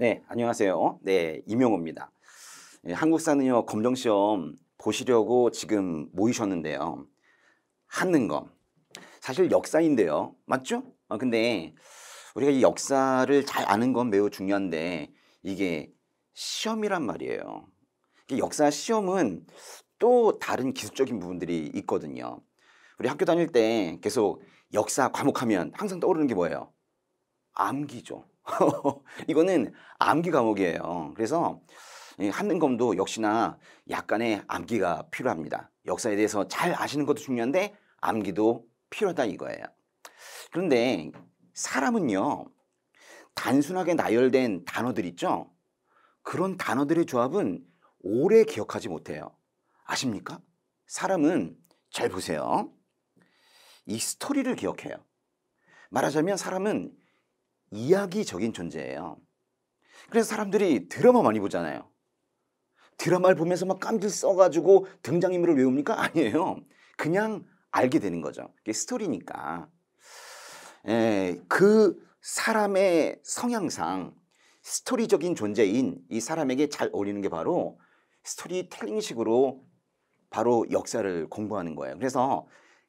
네, 안녕하세요. 네, 임용호입니다. 네, 예, 한국사는요, 검정시험 보시려고 지금 모이셨는데요. 하는검 사실 역사인데요. 맞죠? 아, 근데 우리가 이 역사를 잘 아는 건 매우 중요한데 이게 시험이란 말이에요. 역사 시험은 또 다른 기술적인 부분들이 있거든요. 우리 학교 다닐 때 계속 역사 과목하면 항상 떠오르는 게 뭐예요? 암기죠. 이거는 암기 과목이에요. 그래서 한능검도 역시나 약간의 암기가 필요합니다. 역사에 대해서 잘 아시는 것도 중요한데 암기도 필요하다 이거예요. 그런데 사람은요. 단순하게 나열된 단어들 있죠? 그런 단어들의 조합은 오래 기억하지 못해요. 아십니까? 사람은 잘 보세요. 이 스토리를 기억해요. 말하자면 사람은 이야기적인 존재예요. 그래서 사람들이 드라마 많이 보잖아요. 드라마를 보면서 막 깜질 써가지고 등장인물을 외웁니까? 아니에요. 그냥 알게 되는 거죠. 이게 스토리니까. 에, 예, 그 사람의 성향상 스토리적인 존재인 이 사람에게 잘 어울리는 게 바로 스토리텔링식으로 바로 역사를 공부하는 거예요. 그래서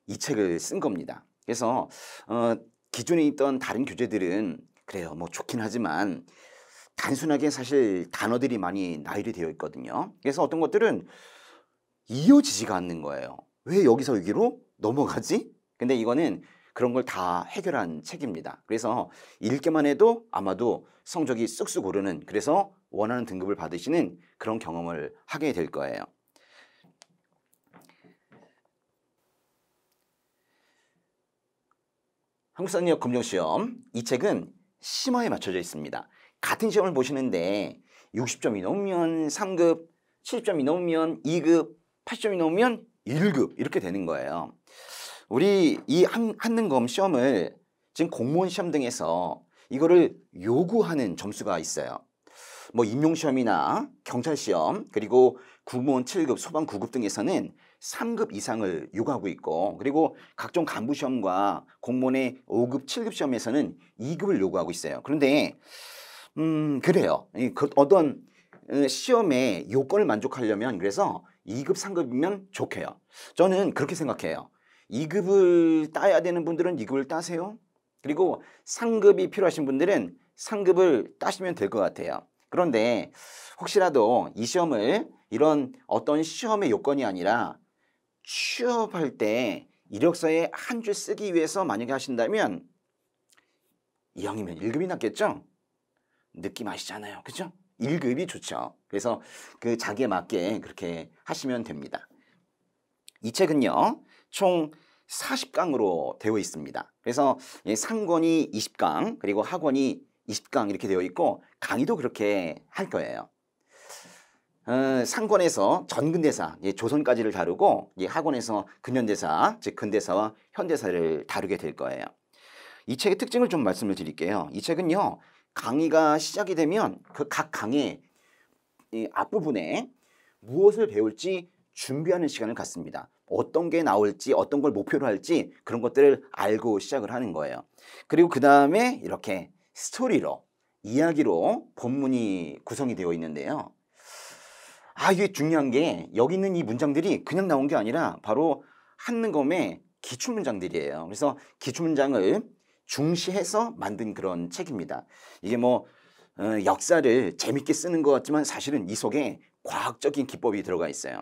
이 책을 쓴 겁니다. 그래서 어, 기존에 있던 다른 교재들은 그래요. 뭐 좋긴 하지만 단순하게 사실 단어들이 많이 나열이 되어 있거든요. 그래서 어떤 것들은 이어지지가 않는 거예요. 왜 여기서 여기로 넘어가지? 근데 이거는 그런 걸 다 해결한 책입니다. 그래서 읽기만 해도 아마도 성적이 쑥쑥 오르는 그래서 원하는 등급을 받으시는 그런 경험을 하게 될 거예요. 한국사역 금융시험 이 책은 심화에 맞춰져 있습니다. 같은 시험을 보시는데 60점이 넘으면 3급, 70점이 넘으면 2급, 80점이 넘으면 1급 이렇게 되는 거예요. 우리 이 한, 능검 시험을 지금 공무원 시험 등에서 이거를 요구하는 점수가 있어요. 뭐 임용시험이나 경찰시험 그리고 구무원 7급, 소방 9급 등에서는 3급 이상을 요구하고 있고 그리고 각종 간부 시험과 공무원의 5급7급 시험에서는 2급을 요구하고 있어요. 그런데 음 그래요. 그 어떤 어, 시험의 요건을 만족하려면 그래서 2급3급이면 좋게요. 저는 그렇게 생각해요. 2급을 따야 되는 분들은 2급을 따세요. 그리고 3급이 필요하신 분들은 3급을 따시면 될 것 같아요. 그런데 혹시라도 이 시험을 이런 어떤 시험의 요건이 아니라 취업할 때 이력서에 한 줄 쓰기 위해서 만약에 하신다면 이형이면 1급이 낫겠죠? 느낌 아시잖아요. 그죠? 1급이 좋죠. 그래서 그 자기에 맞게 그렇게 하시면 됩니다. 이 책은요. 총 40강으로 되어 있습니다. 그래서 예, 상권이 20강, 그리고 학원이 20강 이렇게 되어 있고 강의도 그렇게 할 거예요. 어, 상권에서 전근대사, 예, 조선까지를 다루고 예, 학원에서 근현대사, 즉 근대사와 현대사를 다루게 될 거예요. 이 책의 특징을 좀 말씀을 드릴게요. 이 책은요. 강의가 시작이 되면 그 각 강의 앞부분에 무엇을 배울지 준비하는 시간을 갖습니다. 어떤 게 나올지 어떤 걸 목표로 할지 그런 것들을 알고 시작을 하는 거예요. 그리고 그 다음에 이렇게 스토리로 이야기로 본문이 구성이 되어 있는데요. 아 이게 중요한 게 여기 있는 이 문장들이 그냥 나온 게 아니라 바로 한는검의 기출 문장들이에요. 그래서 기출 문장을 중시해서 만든 그런 책입니다. 이게 뭐 어, 역사를 재밌게 쓰는 것 같지만 사실은 이 속에 과학적인 기법이 들어가 있어요.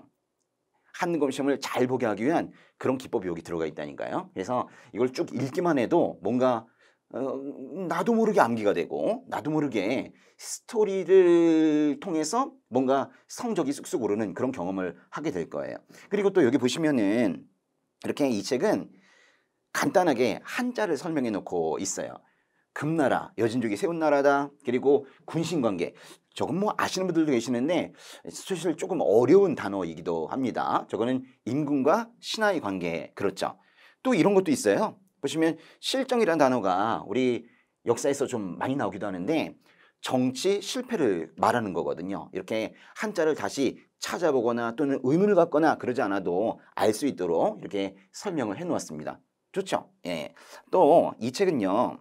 한는검 시험을 잘 보게 하기 위한 그런 기법이 여기 들어가 있다니까요. 그래서 이걸 쭉 읽기만 해도 뭔가 어, 나도 모르게 암기가 되고 나도 모르게 스토리를 통해서 뭔가 성적이 쑥쑥 오르는 그런 경험을 하게 될 거예요. 그리고 또 여기 보시면은 이렇게 이 책은 간단하게 한자를 설명해 놓고 있어요. 금나라, 여진족이 세운 나라다. 그리고 군신 관계. 저건 뭐 아시는 분들도 계시는데 사실 조금 어려운 단어이기도 합니다. 저거는 임금과 신하의 관계 그렇죠. 또 이런 것도 있어요. 보시면 실정이라는 단어가 우리 역사에서 좀 많이 나오기도 하는데 정치 실패를 말하는 거거든요. 이렇게 한자를 다시 찾아보거나 또는 의문을 갖거나 그러지 않아도 알 수 있도록 이렇게 설명을 해 놓았습니다. 좋죠? 예. 또 이 책은요.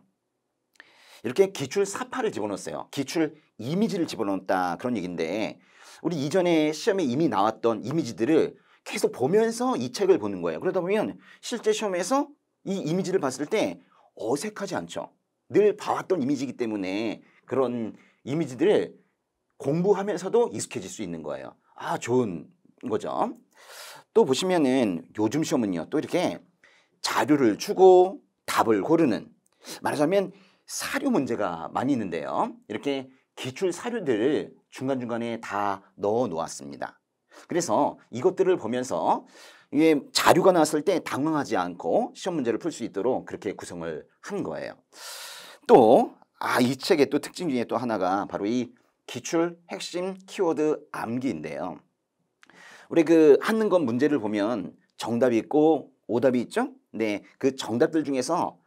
이렇게 기출 사파를 집어넣었어요. 기출 이미지를 집어넣었다 그런 얘기인데 우리 이전에 시험에 이미 나왔던 이미지들을 계속 보면서 이 책을 보는 거예요. 그러다 보면 실제 시험에서 이 이미지를 봤을 때 어색하지 않죠. 늘 봐왔던 이미지이기 때문에 그런 이미지들을 공부하면서도 익숙해질 수 있는 거예요. 아, 좋은 거죠. 또 보시면은 요즘 시험은요, 또 이렇게 자료를 주고 답을 고르는 말하자면 사료 문제가 많이 있는데요. 이렇게 기출 사료들을 중간중간에 다 넣어 놓았습니다. 그래서 이것들을 보면서 이게 자료가 나왔을 때 당황하지 않고 시험 문제를 풀 수 있도록 그렇게 구성을 한 거예요. 또, 아, 이 책의 또 특징 중에 또 하나가 바로 이 기출 핵심 키워드 암기인데요. 우리 그 하는 건 문제를 보면 정답이 있고 오답이 있죠? 네, 그 정답들 중에서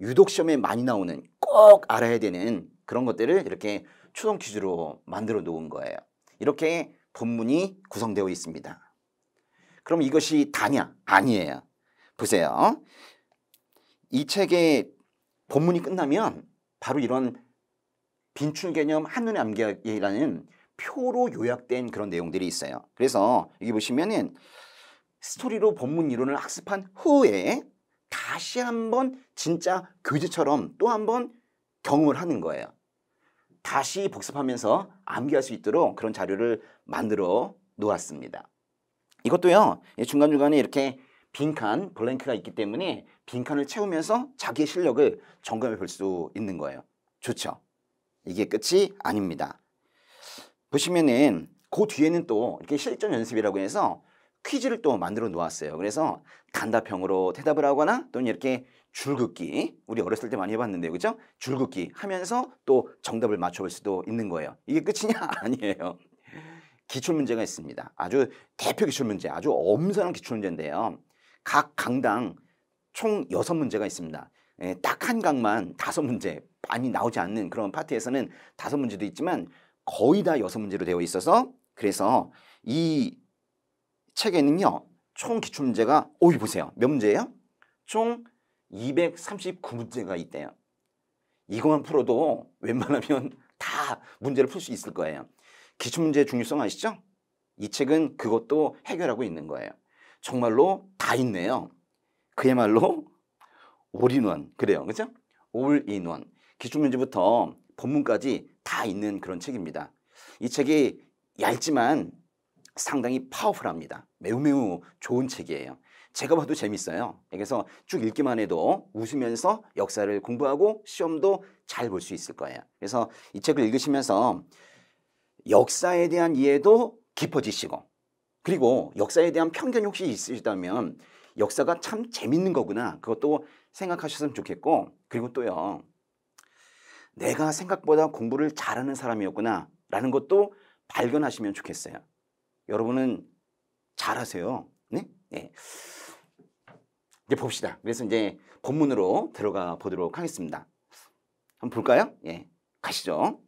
유독 시험에 많이 나오는 꼭 알아야 되는 그런 것들을 이렇게 추론 퀴즈로 만들어 놓은 거예요. 이렇게 본문이 구성되어 있습니다. 그럼 이것이 다냐? 아니에요. 보세요. 이 책의 본문이 끝나면 바로 이런 빈출 개념 한눈에 암기하기라는 표로 요약된 그런 내용들이 있어요. 그래서 여기 보시면은 스토리로 본문 이론을 학습한 후에 다시 한번 진짜 교재처럼 또 한번 경험을 하는 거예요. 다시 복습하면서 암기할 수 있도록 그런 자료를 만들어 놓았습니다. 이것도요 중간중간에 이렇게 빈칸 블랭크가 있기 때문에 빈칸을 채우면서 자기의 실력을 점검해 볼 수 있는 거예요 좋죠 이게 끝이 아닙니다 보시면은 그 뒤에는 또 이렇게 실전 연습이라고 해서 퀴즈를 또 만들어 놓았어요 그래서 단답형으로 대답을 하거나 또는 이렇게 줄긋기 우리 어렸을 때 많이 해봤는데 그죠? 줄긋기 하면서 또 정답을 맞춰볼 수도 있는 거예요 이게 끝이냐? 아니에요 기출 문제가 있습니다. 아주 대표 기출 문제, 아주 엄선한 기출 문제인데요. 각 강당 총 여섯 문제가 있습니다. 예, 딱한 강만 다섯 문제 많이 나오지 않는 그런 파트에서는 다섯 문제도 있지만 거의 다 여섯 문제로 되어 있어서 그래서 이 책에는요 총 기출 문제가 오이 보세요 몇 문제예요? 총 239문제가 있대요. 이거만 풀어도 웬만하면 다 문제를 풀 수 있을 거예요. 기출문제의 중요성 아시죠? 이 책은 그것도 해결하고 있는 거예요. 정말로 다 있네요. 그야말로 올인원 그래요. 그죠? 올인원 기출문제부터 본문까지 다 있는 그런 책입니다. 이 책이 얇지만 상당히 파워풀합니다. 매우 매우 좋은 책이에요. 제가 봐도 재밌어요. 그래서 쭉 읽기만 해도 웃으면서 역사를 공부하고 시험도 잘 볼 수 있을 거예요. 그래서 이 책을 읽으시면서 역사에 대한 이해도 깊어지시고 그리고 역사에 대한 편견이 혹시 있으시다면 역사가 참 재밌는 거구나 그것도 생각하셨으면 좋겠고 그리고 또요 내가 생각보다 공부를 잘하는 사람이었구나 라는 것도 발견하시면 좋겠어요 여러분은 잘하세요 네? 네. 이제 봅시다 그래서 이제 본문으로 들어가 보도록 하겠습니다 한번 볼까요? 예, 가시죠